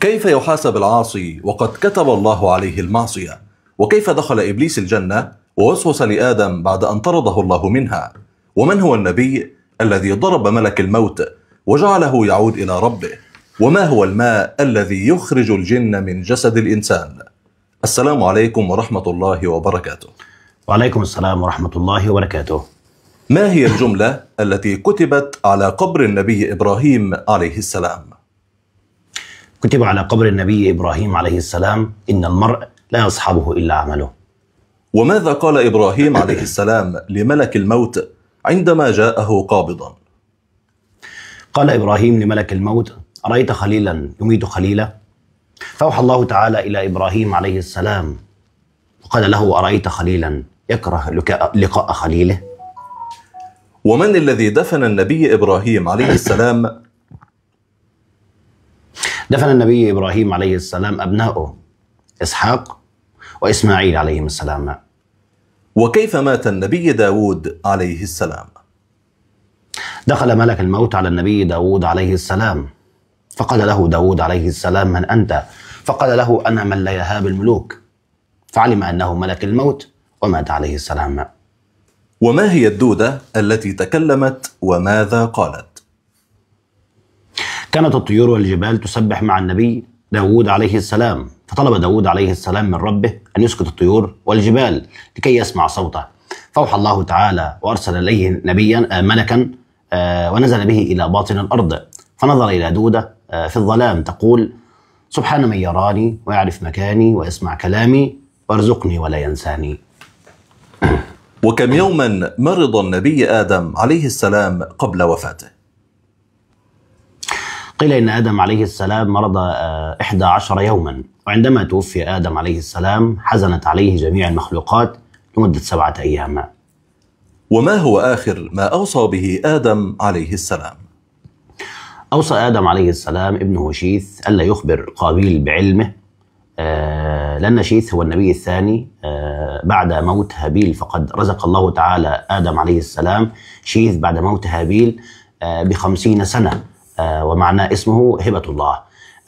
كيف يحاسب العاصي وقد كتب الله عليه المعصية وكيف دخل إبليس الجنة ووسوس لآدم بعد أن طرده الله منها ومن هو النبي الذي ضرب ملك الموت وجعله يعود إلى ربه وما هو الماء الذي يخرج الجن من جسد الإنسان السلام عليكم ورحمة الله وبركاته وعليكم السلام ورحمة الله وبركاته ما هي الجملة التي كتبت على قبر النبي إبراهيم عليه السلام؟ كتب على قبر النبي ابراهيم عليه السلام ان المرء لا يصحبه الا عمله. وماذا قال ابراهيم عليه السلام لملك الموت عندما جاءه قابضا؟ قال ابراهيم لملك الموت: ارايت خليلا يميت خليله؟ فاوحى الله تعالى الى ابراهيم عليه السلام وقال له ارايت خليلا يكره لقاء خليله؟ ومن الذي دفن النبي ابراهيم عليه السلام دفن النبي إبراهيم عليه السلام أبنائه إسحاق وإسماعيل عليهم السلام وكيف مات النبي داود عليه السلام دخل ملك الموت على النبي داود عليه السلام فقال له داود عليه السلام من أنت فقال له أنا من لا يهاب الملوك فعلم أنه ملك الموت ومات عليه السلام وما هي الدودة التي تكلمت وماذا قالت كانت الطيور والجبال تسبح مع النبي داود عليه السلام فطلب داود عليه السلام من ربه أن يسكت الطيور والجبال لكي يسمع صوته فأوحى الله تعالى وأرسل إليه نبيا آه، ملكا آه، ونزل به إلى باطن الأرض فنظر إلى دودة آه، في الظلام تقول سبحان من يراني ويعرف مكاني ويسمع كلامي وارزقني ولا ينساني وكم يوما مرض النبي آدم عليه السلام قبل وفاته قيل إن آدم عليه السلام مرض آه، إحدى عشر يوما وعندما توفي آدم عليه السلام حزنت عليه جميع المخلوقات لمدة سبعة أيام وما هو آخر ما أوصى به آدم عليه السلام؟ أوصى آدم عليه السلام ابنه شيث ألا يخبر قابيل بعلمه آه، لأن شيث هو النبي الثاني آه، بعد موت هابيل فقد رزق الله تعالى آدم عليه السلام شيث بعد موت هابيل بخمسين سنة آه، ومعنى اسمه هبة الله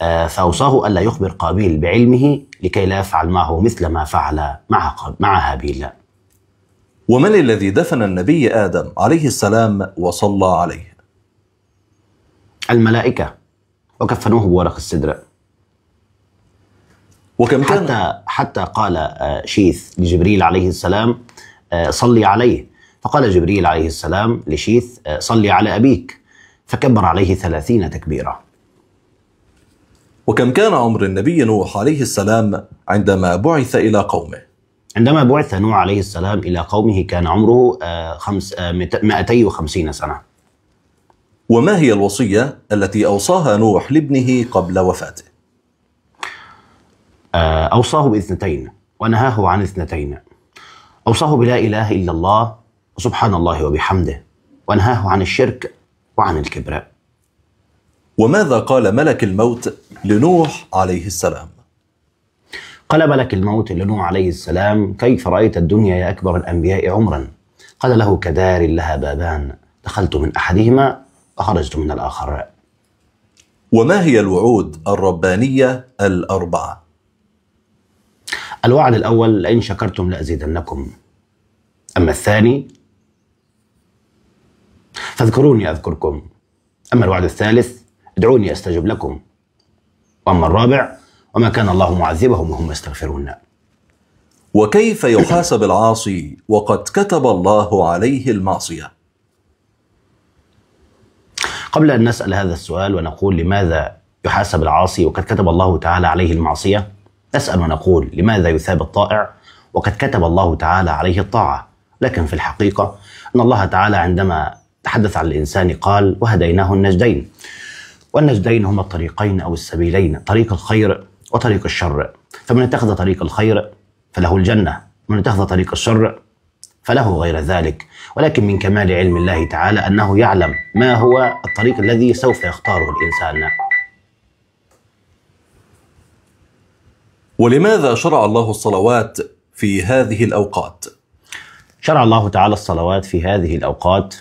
آه، فأوصاه ألا يخبر قابيل بعلمه لكي لا يفعل معه مثل ما فعل مع مع هابيل. ومن الذي دفن النبي آدم عليه السلام وصلى عليه؟ الملائكة وكفنوه بورق السدرة. وكم كان حتى حتى قال آه، شيث لجبريل عليه السلام صلي عليه فقال جبريل عليه السلام لشيث صلي على أبيك فكبر عليه ثلاثين تكبيرة وكم كان عمر النبي نوح عليه السلام عندما بعث إلى قومه؟ عندما بعث نوح عليه السلام إلى قومه كان عمره 250 آه، آه، سنة وما هي الوصية التي أوصاها نوح لابنه قبل وفاته؟ آه، أوصاه باثنتين ونهاه عن اثنتين أوصاه بلا إله إلا الله سبحان الله وبحمده ونهاه عن الشرك وعن الكبرياء وماذا قال ملك الموت لنوح عليه السلام قال ملك الموت لنوح عليه السلام كيف رأيت الدنيا يا أكبر الأنبياء عمرا قال له كدار لها بابان دخلت من أحدهما وخرجت من الآخر وما هي الوعود الربانية الأربعة؟ الوعد الأول لئن شكرتم لأزيدنكم أما الثاني فاذكروني أذكركم أما الوعد الثالث ادعوني أستجب لكم وأما الرابع وما كان الله معذبهم وهم يستغفرون وكيف يحاسب العاصي وقد كتب الله عليه المعصية قبل أن نسأل هذا السؤال ونقول لماذا يحاسب العاصي وقد كتب الله تعالى عليه المعصية نسأل ونقول لماذا يثاب الطائع وقد كتب الله تعالى عليه الطاعة لكن في الحقيقة أن الله تعالى عندما تحدث عن الإنسان قال وهديناه النجدين والنجدين هما الطريقين أو السبيلين طريق الخير وطريق الشر فمن اتخذ طريق الخير فله الجنة من اتخذ طريق الشر فله غير ذلك ولكن من كمال علم الله تعالى أنه يعلم ما هو الطريق الذي سوف يختاره الإنسان ولماذا شرع الله الصلوات في هذه الأوقات؟ شرع الله تعالى الصلوات في هذه الأوقات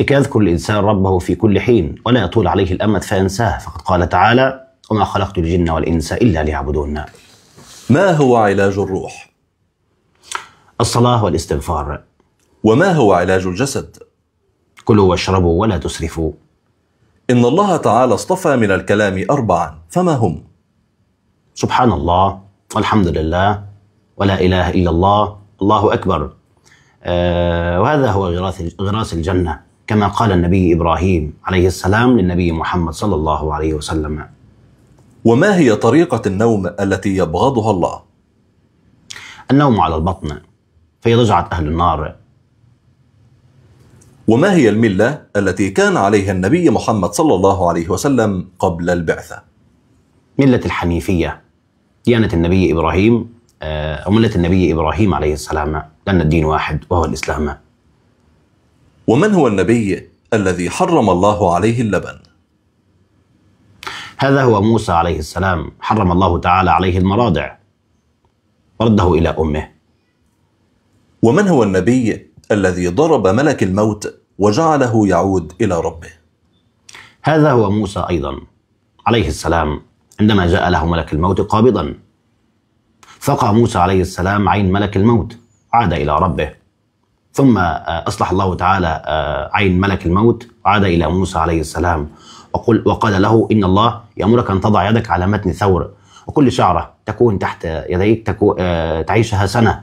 لكي يذكر الإنسان ربه في كل حين ولا يطول عليه الأمد فينساه فقد قال تعالى وما خلقت الجن والإنس إلا ليعبدون ما هو علاج الروح؟ الصلاة والاستغفار وما هو علاج الجسد؟ كلوا واشربوا ولا تسرفوا إن الله تعالى اصطفى من الكلام أربعا فما هم؟ سبحان الله والحمد لله ولا إله إلا الله الله أكبر آه وهذا هو غراس الجنة كما قال النبي ابراهيم عليه السلام للنبي محمد صلى الله عليه وسلم. وما هي طريقة النوم التي يبغضها الله؟ النوم على البطن في ضجعة أهل النار. وما هي الملة التي كان عليها النبي محمد صلى الله عليه وسلم قبل البعثة؟ ملة الحنيفية ديانة النبي إبراهيم أو آه، ملة النبي إبراهيم عليه السلام لأن الدين واحد وهو الإسلام ومن هو النبي الذي حرم الله عليه اللبن هذا هو موسى عليه السلام حرم الله تعالى عليه المراضع ورده إلى أمه ومن هو النبي الذي ضرب ملك الموت وجعله يعود إلى ربه هذا هو موسى أيضا عليه السلام عندما جاء له ملك الموت قابضا فقى موسى عليه السلام عين ملك الموت عاد إلى ربه ثم آه، أصلح الله تعالى آه، عين ملك الموت وعاد إلى موسى عليه السلام وقل وقال له إن الله يأمرك أن تضع يدك على متن ثور وكل شعرة تكون تحت يديك تكون آه، تعيشها سنة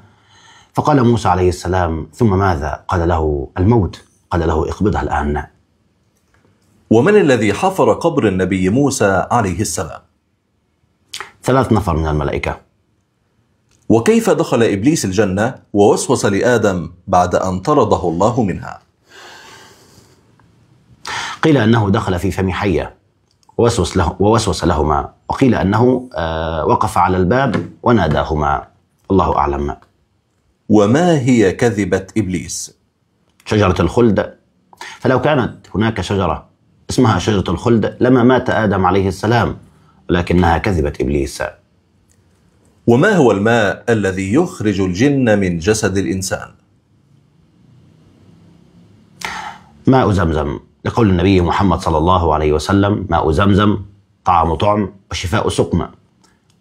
فقال موسى عليه السلام ثم ماذا؟ قال له الموت قال له اقبضها الآن ومن الذي حفر قبر النبي موسى عليه السلام؟ ثلاث نفر من الملائكة وكيف دخل ابليس الجنه ووسوس لادم بعد ان طرده الله منها قيل انه دخل في فم حيه ووسوس له ووسوس لهما وقيل انه آه، وقف على الباب وناداهما الله اعلم وما هي كذبه ابليس شجره الخلد فلو كانت هناك شجره اسمها شجره الخلد لما مات ادم عليه السلام ولكنها كذبت ابليس وما هو الماء الذي يخرج الجن من جسد الإنسان ماء زمزم لقول النبي محمد صلى الله عليه وسلم ماء زمزم طعم طعم وشفاء سقم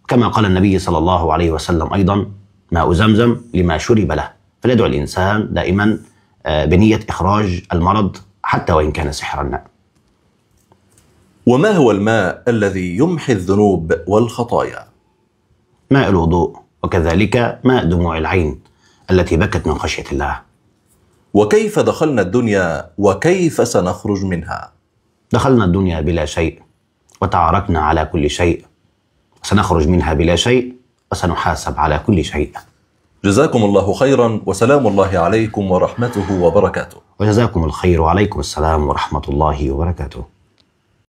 كما قال النبي صلى الله عليه وسلم أيضا ماء زمزم لما شرب له فليدعو الإنسان دائما آه، بنية إخراج المرض حتى وإن كان سحرا وما هو الماء الذي يمحي الذنوب والخطايا ماء الوضوء وكذلك ماء دموع العين التي بكت من خشية الله وكيف دخلنا الدنيا وكيف سنخرج منها دخلنا الدنيا بلا شيء وتعاركنا على كل شيء سنخرج منها بلا شيء وسنحاسب على كل شيء جزاكم الله خيرا وسلام الله عليكم ورحمته وبركاته وجزاكم الخير وعليكم السلام ورحمة الله وبركاته